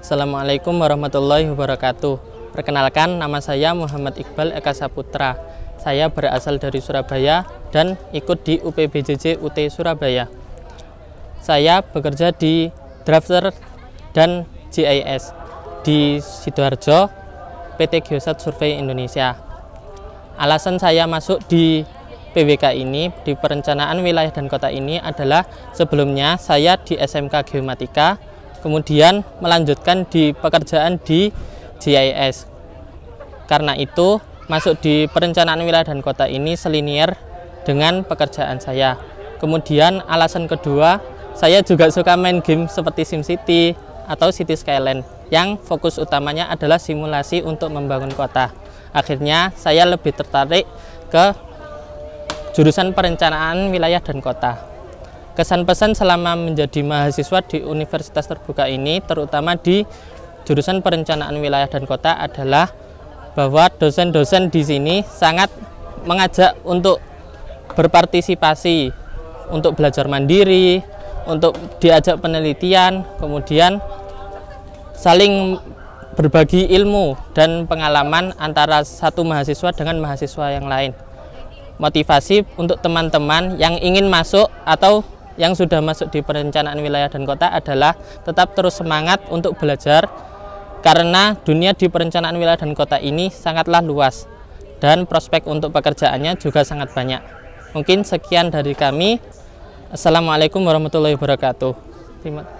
Assalamualaikum warahmatullahi wabarakatuh. Perkenalkan, nama saya Muhammad Iqbal Eka Saputra. Saya berasal dari Surabaya dan ikut di UPBJJ UT Surabaya. Saya bekerja di drafter dan GIS di Sidoarjo, PT Geosat Survei Indonesia. Alasan saya masuk di PWK ini di perencanaan wilayah dan kota ini adalah sebelumnya saya di SMK Geomatika kemudian melanjutkan di pekerjaan di GIS. Karena itu, masuk di perencanaan wilayah dan kota ini selinier dengan pekerjaan saya. Kemudian alasan kedua, saya juga suka main game seperti SimCity atau City Skyline yang fokus utamanya adalah simulasi untuk membangun kota. Akhirnya saya lebih tertarik ke jurusan perencanaan wilayah dan kota. Kesan pesan selama menjadi mahasiswa di Universitas Terbuka ini, terutama di jurusan perencanaan wilayah dan kota adalah bahwa dosen-dosen di sini sangat mengajak untuk berpartisipasi, untuk belajar mandiri, untuk diajak penelitian, kemudian saling berbagi ilmu dan pengalaman antara satu mahasiswa dengan mahasiswa yang lain. Motivasi untuk teman-teman yang ingin masuk atau yang sudah masuk di perencanaan wilayah dan kota adalah tetap terus semangat untuk belajar karena dunia di perencanaan wilayah dan kota ini sangatlah luas dan prospek untuk pekerjaannya juga sangat banyak. Mungkin sekian dari kami. Assalamualaikum warahmatullahi wabarakatuh. Terima